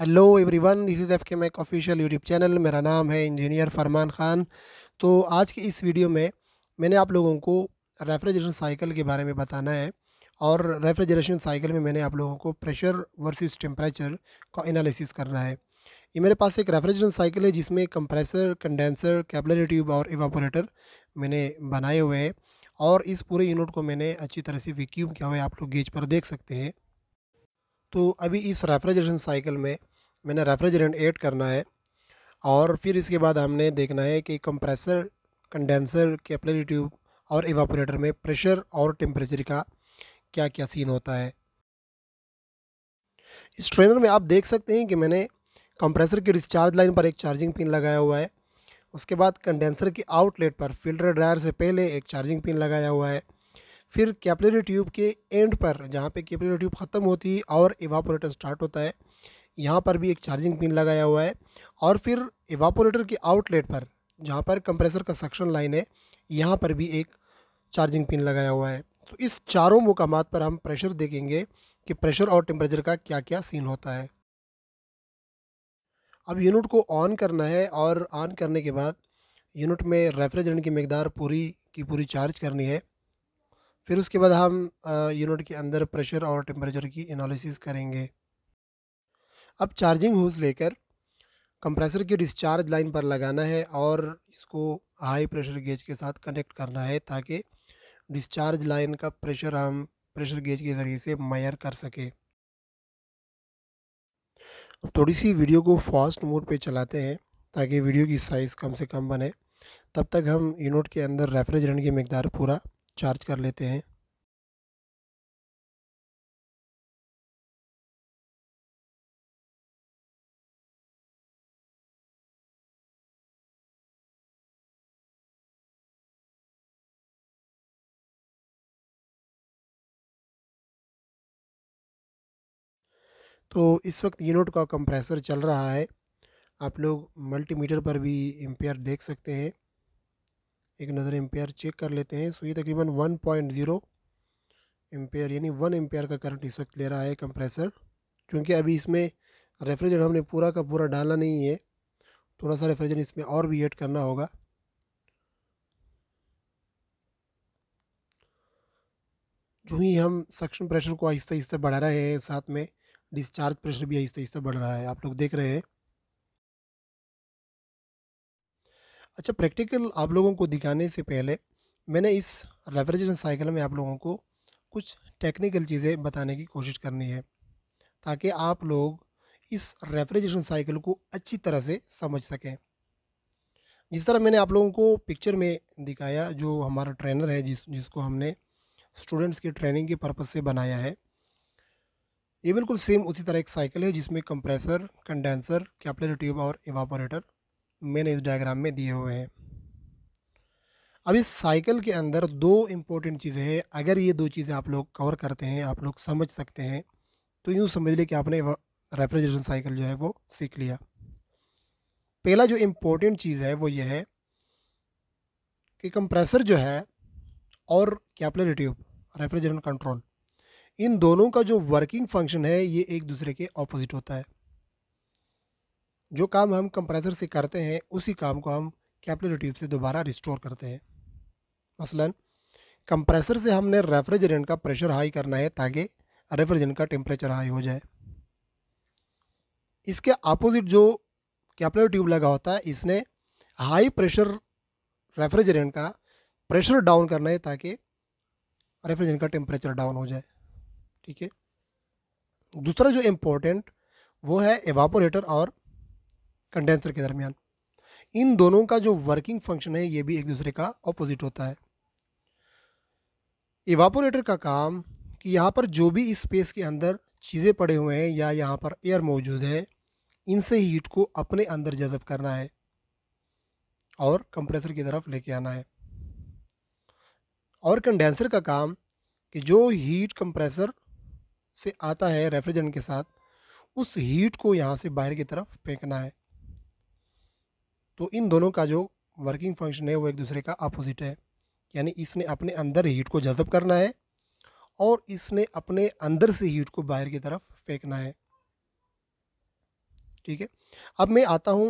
hello everyone this is F K Mac official YouTube channel मेरा नाम है engineer फरमान ख़ान तो आज की इस वीडियो में मैंने आप लोगों को रेफ्रिजरेशन साइकिल के बारे में बताना है और रेफ्रिजरेशन साइकिल में मैंने आप लोगों को प्रेशर वर्सेस टेम्परेचर का एनालिसिस करना है ये मेरे पास एक रेफ्रिजरेशन साइकिल है जिसमें कंप्रेसर कंडेंसर कैबलरी ट्यूब और इवापोरेटर मैंने बनाए हुए हैं और इस पूरे यूनिट को मैंने अच्छी तरह से विक्यूब किया हुआ है आप लोग गेज पर देख सकते हैं तो अभी इस रेफ्रिजरेशन साइकिल में मैंने रेफ्रिजरेंट ऐड करना है और फिर इसके बाद हमने देखना है कि कंप्रेसर कंडेंसर कैपलरी ट्यूब और इवापोरेटर में प्रेशर और टेम्परेचर का क्या क्या सीन होता है इस ट्रेनर में आप देख सकते हैं कि मैंने कंप्रेसर की डिस्चार्ज लाइन पर एक चार्जिंग पिन लगाया हुआ है उसके बाद कंडेंसर के आउटलेट पर फिल्टर ड्रायर से पहले एक चार्जिंग पिन लगाया हुआ है फिर कैपलरी ट्यूब के एंड पर जहाँ पे कैपलरी ट्यूब ख़त्म होती है और इवापोरेटर स्टार्ट होता है यहाँ पर भी एक चार्जिंग पिन लगाया हुआ है और फिर इवापोरेटर की आउटलेट पर जहाँ पर कंप्रेसर का सक्शन लाइन है यहाँ पर भी एक चार्जिंग पिन लगाया हुआ है तो इस चारों मुकाम पर हम प्रेशर देखेंगे कि प्रेशर और टेम्परेचर का क्या क्या सीन होता है अब यूनिट को ऑन करना है और ऑन करने के बाद यूनिट में रेफ्रिजरेंट की मकदार पूरी की पूरी चार्ज करनी है फिर उसके बाद हम यूनिट के अंदर प्रेशर और टेम्परेचर की एनालिसिस करेंगे अब चार्जिंग होस लेकर कंप्रेसर की डिस्चार्ज लाइन पर लगाना है और इसको हाई प्रेशर गेज के साथ कनेक्ट करना है ताकि डिस्चार्ज लाइन का प्रेशर हम प्रेशर गेज के ज़रिए से मैयर कर सकें अब थोड़ी सी वीडियो को फास्ट मोड पे चलाते हैं ताकि वीडियो की साइज़ कम से कम बने तब तक हम यूनिट के अंदर रेफ्रिजरेंट की मकदार पूरा चार्ज कर लेते हैं तो इस वक्त यूनिट का कंप्रेसर चल रहा है आप लोग मल्टीमीटर पर भी एम्पेयर देख सकते हैं एक नज़र एम्पेयर चेक कर लेते हैं सो ये तकरीबन वन पॉइंट ज़ीरो एम्पेयर यानी वन एम्पेयर का करंट इस वक्त ले रहा है कंप्रेसर क्योंकि अभी इसमें रेफ्रिजरेटर हमने पूरा का पूरा डालना नहीं है थोड़ा सा रेफ्रिजरेट इसमें और भी ऐड करना होगा जो ही हम सक्शन प्रेशर को आहिस्ता आहिस्ता बढ़ा रहे हैं साथ में डिस्चार्ज प्रेशर भी आहिस्ता आहिस्ता बढ़ रहा है आप लोग देख रहे हैं अच्छा प्रैक्टिकल आप लोगों को दिखाने से पहले मैंने इस रेफ्रिजरेशन साइकिल में आप लोगों को कुछ टेक्निकल चीज़ें बताने की कोशिश करनी है ताकि आप लोग इस रेफ्रिजरेशन साइकिल को अच्छी तरह से समझ सकें जिस तरह मैंने आप लोगों को पिक्चर में दिखाया जो हमारा ट्रेनर है जिस जिसको हमने स्टूडेंट्स की ट्रेनिंग के पर्पज़ से बनाया है ये बिल्कुल सेम उसी तरह एक साइकिल है जिसमें कंप्रेसर कंडेंसर कैपलर ट्यूब और इवापोरेटर मैंने इस डायग्राम में दिए हुए हैं अब इस साइकिल के अंदर दो इम्पोर्टेंट चीज़ें हैं अगर ये दो चीज़ें आप लोग कवर करते हैं आप लोग समझ सकते हैं तो यूँ समझ लें कि आपने रेफ्रिजरेशन साइकिल जो है वो सीख लिया पहला जो इम्पोर्टेंट चीज़ है वो ये है कि कंप्रेसर जो है और कैपलर ट्यूब रेफ्रिजरेशन कंट्रोल इन दोनों का जो वर्किंग फंक्शन है ये एक दूसरे के ऑपोजिट होता है जो काम हम कंप्रेसर से करते हैं उसी काम को हम कैपिलरी ट्यूब से दोबारा रिस्टोर करते हैं मसलन कंप्रेसर से हमने रेफ्रिजरेंट का प्रेशर हाई करना है ताकि रेफ्रिजरेंट का टेम्परेचर हाई हो जाए इसके अपोजिट जो कैपिलरी ट्यूब लगा होता है इसने हाई प्रेशर रेफ्रिजरेंट का प्रेशर डाउन करना है ताकि रेफ्रिजरेंट का टेम्परेचर डाउन हो जाए ठीक है दूसरा जो इम्पोर्टेंट वो है एवापोरेटर और कंडेंसर के दरमियान इन दोनों का जो वर्किंग फंक्शन है ये भी एक दूसरे का ऑपोजिट होता है एवापोरेटर का काम कि यहाँ पर जो भी इस स्पेस के अंदर चीज़ें पड़े हुए हैं या यहाँ पर एयर मौजूद है इनसे हीट को अपने अंदर जज़ब करना है और कंप्रेसर की तरफ लेके आना है और कंडेंसर का काम कि जो हीट कंप्रेसर से आता है रेफ्रिजरेंट के साथ उस हीट को यहाँ से बाहर की तरफ फेंकना है तो इन दोनों का जो वर्किंग फंक्शन है वो एक दूसरे का अपोजिट है यानी इसने अपने अंदर हीट को जज़ब करना है और इसने अपने अंदर से हीट को बाहर की तरफ फेंकना है ठीक है अब मैं आता हूँ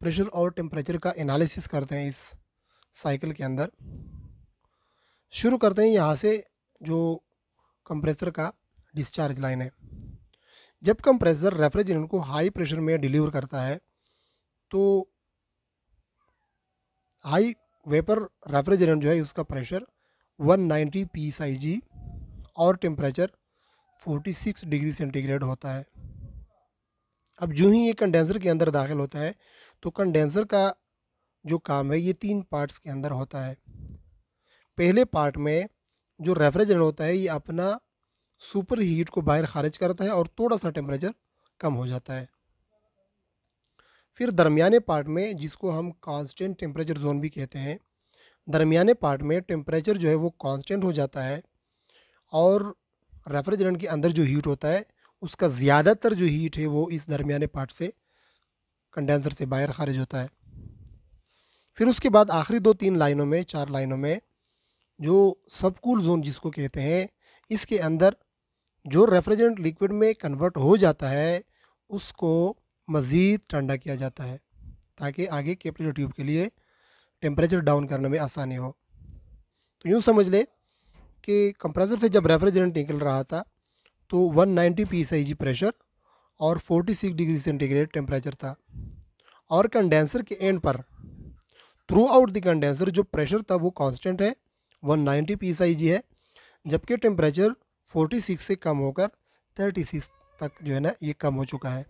प्रेशर और टेम्परेचर का एनालिसिस करते हैं इस साइकिल के अंदर शुरू करते हैं यहाँ से जो कंप्रेसर का डिस्चार्ज लाइन है जब कंप्रेसर रेफ्रिजरेंट को हाई प्रेशर में डिलीवर करता है तो हाई वेपर रेफ्रिजरेंट जो है उसका प्रेशर 190 psig और टेम्परेचर 46 डिग्री सेंटीग्रेड होता है अब जो ही ये कंडेंसर के अंदर दाखिल होता है तो कंडेंसर का जो काम है ये तीन पार्ट्स के अंदर होता है पहले पार्ट में जो रेफ्रिजरेंट होता है ये अपना सुपर हीट को बाहर खारिज करता है और थोड़ा सा टेम्परेचर कम हो जाता है फिर दरमियाने पार्ट में जिसको हम कांस्टेंट टेम्परेचर जोन भी कहते हैं दरमियाने पार्ट में टेम्परेचर जो है वो कांस्टेंट हो जाता है और रेफ्रिजरेंट के अंदर जो हीट होता है उसका ज़्यादातर जो हीट है वो इस दरमियाने पार्ट से कंडेंसर से बाहर खारिज होता है फिर उसके बाद आखिरी दो तीन लाइनों में चार लाइनों में जो सबकूल जोन जिसको कहते हैं इसके अंदर जो रेफ्रिजरेंट लिक्विड में कन्वर्ट हो जाता है उसको मज़ीद ठंडा किया जाता है ताकि आगे कैप्सूल ट्यूब के लिए टेम्परेचर डाउन करने में आसानी हो तो यूँ समझ लें कि कंप्रेसर से जब रेफ्रिजरेंट निकल रहा था तो 190 नाइन्टी पी प्रेशर और 46 डिग्री सेंटीग्रेड टेम्परेचर था और कंडेंसर के एंड पर थ्रू आउट द कंडेंसर जो प्रेशर था वो कांस्टेंट है 190 जी है जबकि टेम्परेचर 46 से कम होकर 36 तक जो है ना ये कम हो चुका है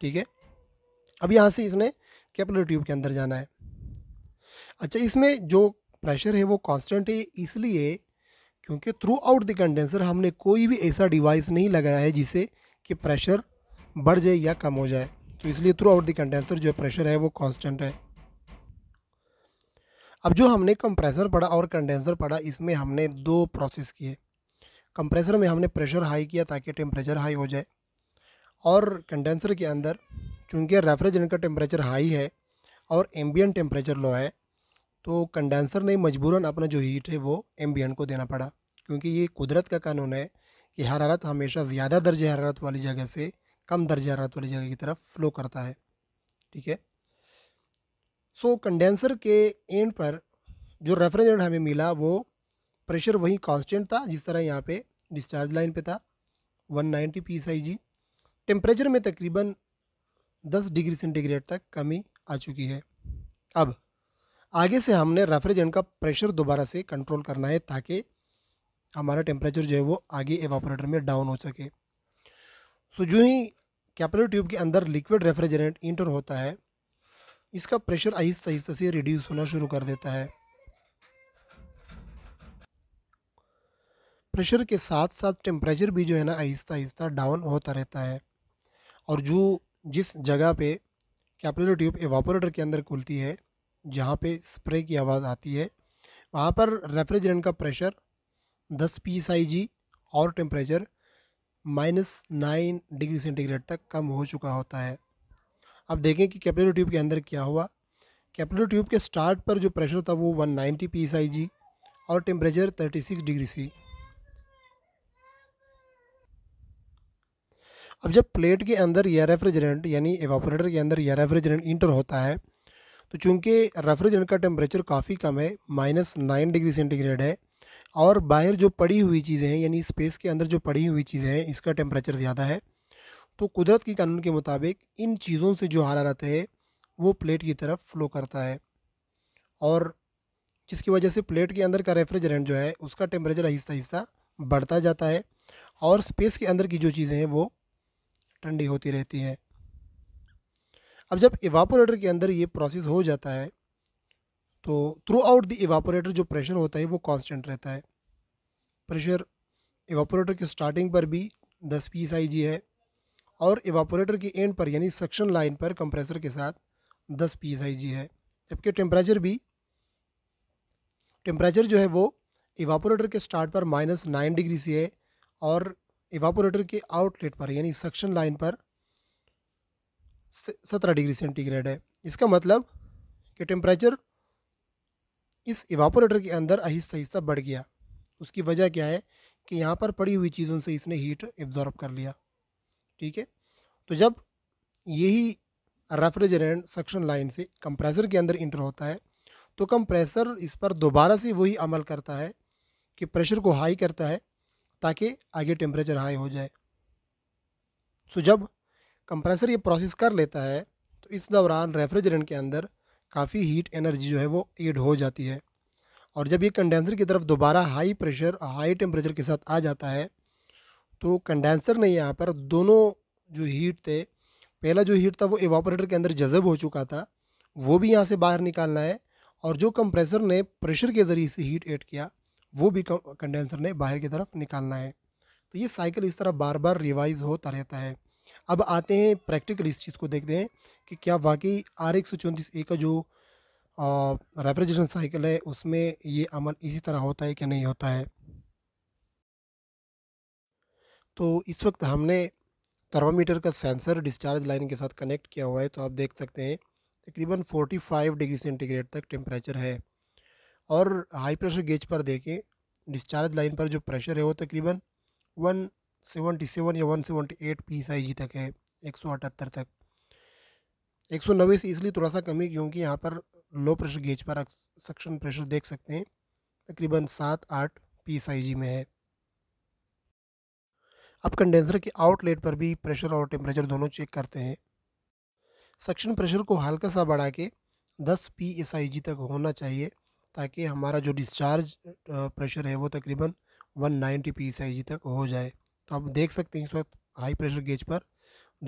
ठीक है अब यहाँ से इसने कैपलर ट्यूब के अंदर जाना है अच्छा इसमें जो प्रेशर है वो कांस्टेंट है इसलिए क्योंकि थ्रू आउट द कंडेंसर हमने कोई भी ऐसा डिवाइस नहीं लगाया है जिसे कि प्रेशर बढ़ जाए या कम हो जाए तो इसलिए थ्रू आउट द कंडेंसर जो प्रेशर है वो कांस्टेंट है अब जो हमने कंप्रेसर पढ़ा और कंडेंसर पढ़ा इसमें हमने दो प्रोसेस किए कंप्रेसर में हमने प्रेशर हाई किया ताकि टेम्परेचर हाई हो जाए और कंडेंसर के अंदर चूँकि रेफ्रिजरेंट का टेम्परेचर हाई है और एम्बियन टेम्परेचर लो है तो कंडेंसर ने मजबूरन अपना जो हीट है वो एम्बियन को देना पड़ा क्योंकि ये कुदरत का कानून है कि हरारत हमेशा ज़्यादा दर्ज हरारत वाली जगह से कम दर्ज हरारत वाली जगह की तरफ फ्लो करता है ठीक है सो so, कंडेंसर के एंड पर जो रेफ्रिजरेंट हमें मिला वो प्रेशर वही कांस्टेंट था जिस तरह यहाँ पे डिस्चार्ज लाइन पे था 190 जी टेम्परेचर में तकरीबन 10 डिग्री सेंटीग्रेड तक कमी आ चुकी है अब आगे से हमने रेफ्रिजरेंट का प्रेशर दोबारा से कंट्रोल करना है ताकि हमारा टेम्परेचर जो है वो आगे एवापोरेटर में डाउन हो सके सो so, जो ही कैपलर ट्यूब के अंदर लिक्विड रेफ्रिजरेंट इंटर होता है इसका प्रेशर आहिस्ता आहिस्ता से रिड्यूस होना शुरू कर देता है प्रेशर के साथ साथ टेम्परेचर भी जो है ना आहिस्ता आहिस्ता डाउन होता रहता है और जो जिस जगह पे कैपलरी ट्यूब एवापोरेटर के अंदर खुलती है जहाँ पे स्प्रे की आवाज़ आती है वहाँ पर रेफ्रिजरेंट का प्रेशर 10 पी जी और temperature minus nine degree centigrade तक कम हो चुका होता है अब देखें कि कैपिलरी ट्यूब के अंदर क्या हुआ कैपिलरी ट्यूब के स्टार्ट पर जो प्रेशर था वो 190 नाइन्टी पी और टेम्परेचर 36 डिग्री सी अब जब प्लेट के अंदर या रेफ्रिजरेंट यानी एवापोरेटर के अंदर या रेफ्रिजरेंट इंटर होता है तो चूंकि रेफ्रिजरेंट का टेम्परेचर काफ़ी कम है माइनस नाइन डिग्री सेंटीग्रेड है और बाहर जो पड़ी हुई चीज़ें हैं यानी स्पेस के अंदर जो पड़ी हुई चीज़ें हैं इसका टेम्परेचर ज़्यादा है तो कुदरत के कानून के मुताबिक इन चीज़ों से जो हरारत है वो प्लेट की तरफ फ्लो करता है और जिसकी वजह से प्लेट के अंदर का रेफ्रिजरेंट जो है उसका टेम्परेचर हिस्सा हिस्सा बढ़ता जाता है और स्पेस के अंदर की जो चीज़ें हैं वो ठंडी होती रहती हैं अब जब इवापोरेटर के अंदर ये प्रोसेस हो जाता है तो थ्रू आउट द इवापोरेटर जो प्रेशर होता है वो कांस्टेंट रहता है प्रेशर एवापोरेटर के स्टार्टिंग पर भी दस पी है और इवापोरेटर की एंड पर यानी सक्शन लाइन पर कंप्रेसर के साथ 10 पी एस है जबकि टेम्परेचर भी टेम्परेचर जो है वो इवापोरेटर के स्टार्ट पर माइनस नाइन डिग्री सी है और इवापोरेटर के आउटलेट पर यानी सक्शन लाइन पर सत्रह डिग्री सेंटीग्रेड है इसका मतलब कि टेम्परेचर इस इवापोरेटर के अंदर आहिस्ता आहिस्ता बढ़ गया उसकी वजह क्या है कि यहाँ पर पड़ी हुई चीज़ों से इसने हीट एब्जॉर्ब कर लिया ठीक है तो जब यही रेफ्रिजरेंट सक्शन लाइन से कंप्रेसर के अंदर इंटर होता है तो कंप्रेसर इस पर दोबारा से वही अमल करता है कि प्रेशर को हाई करता है ताकि आगे टेम्परेचर हाई हो जाए सो तो जब कंप्रेसर ये प्रोसेस कर लेता है तो इस दौरान रेफ्रिजरेंट के अंदर काफ़ी हीट एनर्जी जो है वो एड हो जाती है और जब ये कंडेंसर की तरफ दोबारा हाई प्रेशर हाई टेम्परेचर के साथ आ जाता है तो कंडेंसर ने यहाँ पर दोनों जो हीट थे पहला जो हीट था वो एवापरेटर के अंदर जजब हो चुका था वो भी यहाँ से बाहर निकालना है और जो कंप्रेसर ने प्रेशर के ज़रिए से हीट ऐड किया वो भी कंडेंसर ने बाहर की तरफ निकालना है तो ये साइकिल इस तरह बार बार रिवाइज होता रहता है अब आते हैं प्रैक्टिकल इस चीज़ को देखते हैं कि क्या वाकई आर एक ए का जो रेफ्रिजरेशन साइकिल है उसमें ये अमल इसी तरह होता है कि नहीं होता है तो इस वक्त हमने थर्मामीटर का सेंसर डिस्चार्ज लाइन के साथ कनेक्ट किया हुआ है तो आप देख सकते हैं तकरीबन 45 डिग्री सेंटीग्रेड तक टेम्परेचर है और हाई प्रेशर गेज पर देखें डिस्चार्ज लाइन पर जो प्रेशर है वो तकरीबन 177 या 178 जी तक है 178 तक 190 से इसलिए थोड़ा सा कमी क्योंकि यहाँ पर लो प्रेशर गेज पर सक्शन प्रेशर देख सकते हैं तकरीबन सात आठ जी में है अब कंडेंसर के आउटलेट पर भी प्रेशर और टेम्परेचर दोनों चेक करते हैं सक्शन प्रेशर को हल्का सा बढ़ा के दस पी एस आई जी तक होना चाहिए ताकि हमारा जो डिस्चार्ज प्रेशर है वो तकरीबन 190 पी एस आई जी तक हो जाए तो आप देख सकते हैं इस वक्त हाई प्रेशर गेज पर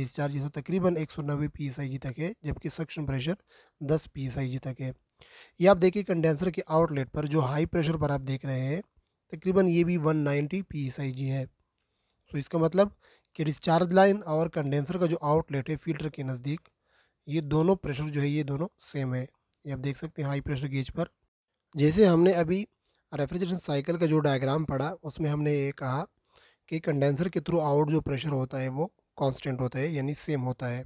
डिस्चार्ज इस एक तकरीबन 190 पी एस आई जी तक है जबकि suction pressure 10 P S I G तक है ये आप देखिए कंडेंसर के आउटलेट पर जो हाई प्रेशर पर आप देख रहे हैं तकरीबन ये भी 190 पी एस आई जी है तो इसका मतलब कि डिस्चार्ज लाइन और कंडेंसर का जो आउटलेट है फिल्टर के नज़दीक ये दोनों प्रेशर जो है ये दोनों सेम है ये आप देख सकते हैं हाई प्रेशर गेज पर जैसे हमने अभी रेफ्रिजरेशन साइकिल का जो डायग्राम पढ़ा उसमें हमने ये कहा कि कंडेंसर के थ्रू आउट जो प्रेशर होता है वो कांस्टेंट होता है यानी सेम होता है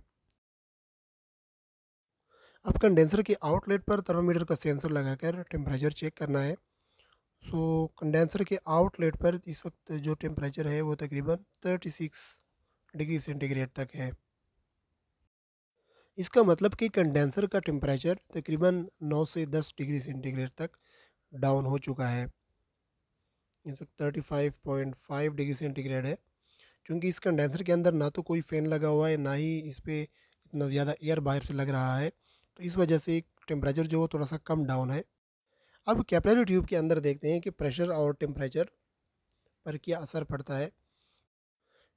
अब कंडेंसर के आउटलेट पर थर्मामीटर का सेंसर लगाकर टेम्परेचर चेक करना है सो कंडेंसर के आउटलेट पर इस वक्त जो टेम्परेचर है वो तकरीबन 36 डिग्री सेंटीग्रेड तक है इसका मतलब कि कंडेंसर का टेम्परेचर तकरीबन 9 से 10 डिग्री सेंटीग्रेड तक डाउन हो चुका है इस वक्त 35.5 डिग्री सेंटीग्रेड है क्योंकि इस कंडेंसर के अंदर ना तो कोई फ़ैन लगा हुआ है ना ही इस पर इतना ज़्यादा एयर बाहर से लग रहा है तो इस वजह से टेम्परेचर जो है थोड़ा सा कम डाउन है अब कैपिलरी ट्यूब के अंदर देखते हैं कि प्रेशर और टेम्परेचर पर क्या असर पड़ता है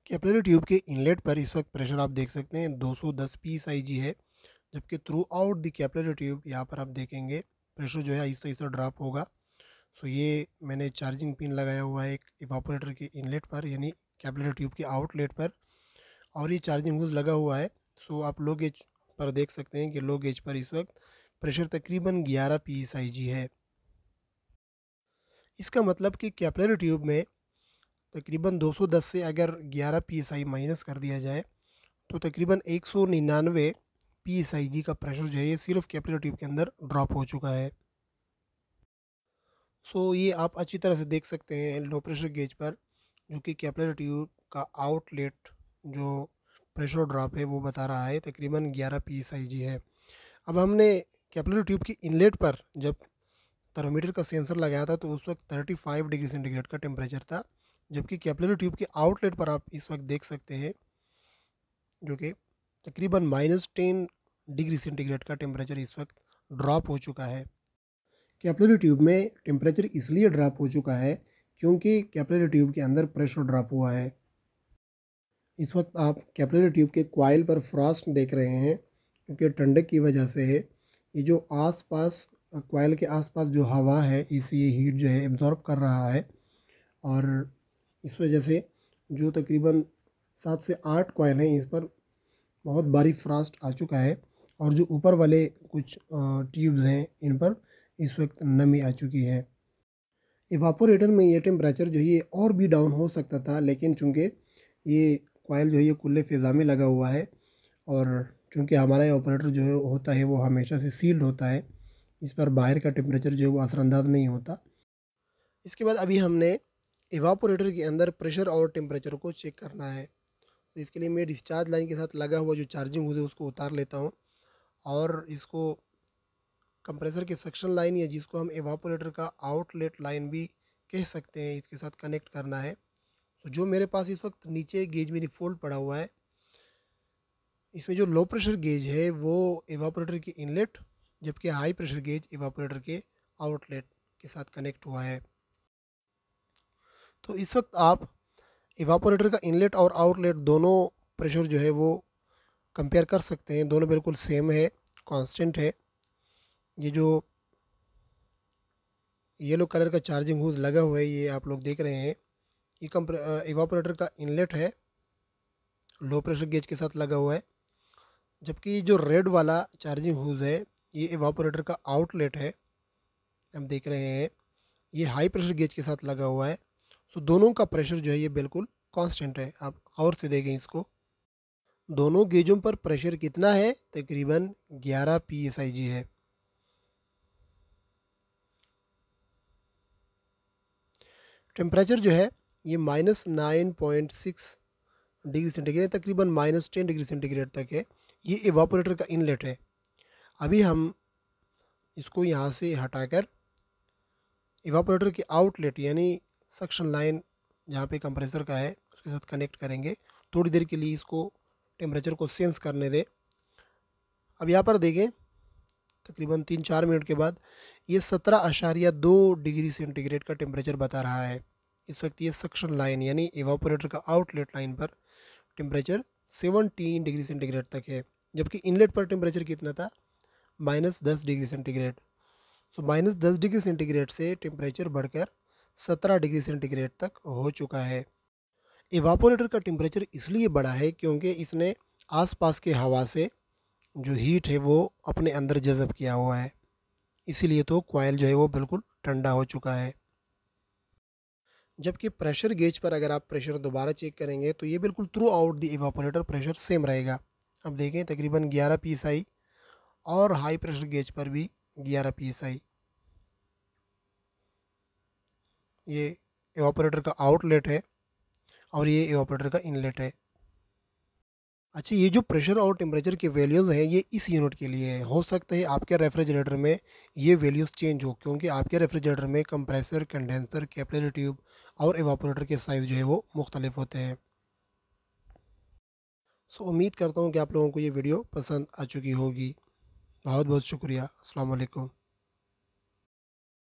कैपिलरी ट्यूब के इनलेट पर इस वक्त प्रेशर आप देख सकते हैं 210 पीएसआईजी है जबकि throughout the capillary tube यहाँ पर आप देखेंगे प्रेशर जो है इससे इससे ड्रॉप होगा सो ये मैंने चार्जिंग पिन लगाया हुआ है एक इवापोरेटर के इनलेट पर यानी कैपिलरी ट्यूब के आउटलेट पर और ये चार्जिंग हुज लगा हुआ है सो आप लो गेज पर देख सकते हैं कि लो गेज पर इस वक्त प्रेशर तकरीबन 11 पीएसआईजी है इसका मतलब कि कैपलरी ट्यूब में तकरीबन 210 से अगर 11 पीएसआई माइनस कर दिया जाए तो तकरीबन एक सौ निन्यानवे पी का प्रेशर जो है ये सिर्फ कैपलर ट्यूब के अंदर ड्रॉप हो चुका है सो so, ये आप अच्छी तरह से देख सकते हैं लो प्रेशर गेज पर जो कि कैपलर ट्यूब का आउटलेट जो प्रेशर ड्रॉप है वो बता रहा है तकरीबन 11 पी है अब हमने कैपलर ट्यूब की इनलेट पर जब थर्मोमीटर का सेंसर लगाया था तो उस वक्त थर्टी फाइव डिग्री सेंटीग्रेड का टेम्परेचर था जबकि कैपलरी ट्यूब के आउटलेट पर आप इस वक्त देख सकते हैं जो कि तकरीबन माइनस टेन डिग्री सेंटीग्रेड का टेम्परेचर इस वक्त ड्रॉप हो चुका है कैपलरी ट्यूब में टेम्परेचर इसलिए ड्रॉप हो चुका है क्योंकि कैपलरी ट्यूब के अंदर प्रेशर ड्रॉप हुआ है इस वक्त आप कैपलरी ट्यूब के कॉयल पर फ्रॉस्ट देख रहे हैं क्योंकि ठंडक की वजह से ये जो आसपास कोयल के आसपास जो हवा है इसे ये हीट जो है एब्ज़ॉर्ब कर रहा है और इस वजह से जो तकरीबन सात से आठ कोयल हैं इस पर बहुत भारी फ्रास्ट आ चुका है और जो ऊपर वाले कुछ ट्यूब्स हैं इन पर इस वक्त नमी आ चुकी है इवापोरेटर में ये टेम्परेचर जो है ये और भी डाउन हो सकता था लेकिन चूँकि ये कोयल जो है ये कुल्ले फ़िज़ा में लगा हुआ है और चूँकि हमारा ये ऑपरेटर जो है होता है वो हमेशा से सील्ड होता है इस पर बाहर का टेम्परेचर जो है वो असरअंदाज नहीं होता इसके बाद अभी हमने एवापोरेटर के अंदर प्रेशर और टेम्परेचर को चेक करना है तो इसके लिए मैं डिस्चार्ज लाइन के साथ लगा हुआ जो चार्जिंग होता है उसको उतार लेता हूँ और इसको कंप्रेसर के सक्शन लाइन या जिसको हम एवापोरेटर का आउटलेट लाइन भी कह सकते हैं इसके साथ कनेक्ट करना है तो जो मेरे पास इस वक्त नीचे गेज में रिफोल्ड पड़ा हुआ है इसमें जो लो प्रेशर गेज है वो एवापोरेटर की इनलेट जबकि हाई प्रेशर गेज इवापोरेटर के आउटलेट के साथ कनेक्ट हुआ है तो इस वक्त आप इवापोरेटर का इनलेट और आउटलेट दोनों प्रेशर जो है वो कंपेयर कर सकते हैं दोनों बिल्कुल सेम है कांस्टेंट है ये जो येलो कलर का चार्जिंग हुज लगा हुआ है ये आप लोग देख रहे हैं ये इवापोरेटर का इनलेट है लो प्रेशर गेज के साथ लगा हुआ है जबकि जो रेड वाला चार्जिंग हुज है ये एवापोरेटर का आउटलेट है हम देख रहे हैं ये हाई प्रेशर गेज के साथ लगा हुआ है सो दोनों का प्रेशर जो है ये बिल्कुल कांस्टेंट है आप और से देखें इसको दोनों गेजों पर प्रेशर कितना है तकरीबन 11 पीएसआईजी है टेम्परेचर जो है ये minus nine point six degree centigrade तकरीबन माइनस टेन डिग्री सेंटीग्रेड तक है ये एवापोरेटर का इनलेट है अभी हम इसको यहाँ से हटाकर इवापोरेटर की आउटलेट यानी सक्शन लाइन जहाँ पे कंप्रेसर का है उसके साथ कनेक्ट करेंगे थोड़ी देर के लिए इसको टेम्परेचर को सेंस करने दें अब यहाँ पर देखें तकरीबन तीन चार मिनट के बाद ये सत्रह अशारिया दो डिग्री सेंटीग्रेड का टेम्परेचर बता रहा है इस वक्त ये सक्शन लाइन यानी एवापोरेटर का आउटलेट लाइन पर टेम्परेचर सेवनटीन डिग्री सेंटीग्रेड तक है जबकि इनलेट पर टेम्परेचर कितना था माइनस दस डिग्री सेंटीग्रेड सो माइनस दस डिग्री सेंटीग्रेड से टेम्परेचर बढ़कर सत्रह डिग्री सेंटीग्रेड तक हो चुका है इवापोरेटर का टेम्परेचर इसलिए बढ़ा है क्योंकि इसने आसपास के हवा से जो हीट है वो अपने अंदर जज़ब किया हुआ है इसीलिए तो कोयल जो है वो बिल्कुल ठंडा हो चुका है जबकि प्रेशर गेज पर अगर आप प्रेशर दोबारा चेक करेंगे तो ये बिल्कुल throughout the evaporator pressure same रहेगा अब देखें तकरीबन 11 पी और हाई प्रेशर गेज पर भी 11 पीएसआई ये एवोपरेटर का आउटलेट है और ये एवोपरेटर का इनलेट है अच्छा ये जो प्रेशर और टेम्परेचर के वैल्यूज़ हैं ये इस यूनिट के लिए है हो सकता है आपके रेफ्रिजरेटर में ये वैल्यूज़ चेंज हो क्योंकि आपके रेफ्रिजरेटर में कंप्रेसर कंडेंसर कैपलरी ट्यूब और एवापोरेटर के साइज़ जो है वो मुख्तलिफ होते हैं सो उम्मीद करता हूँ कि आप लोगों को ये वीडियो पसंद आ चुकी होगी बहुत बहुत शुक्रिया अल्लाम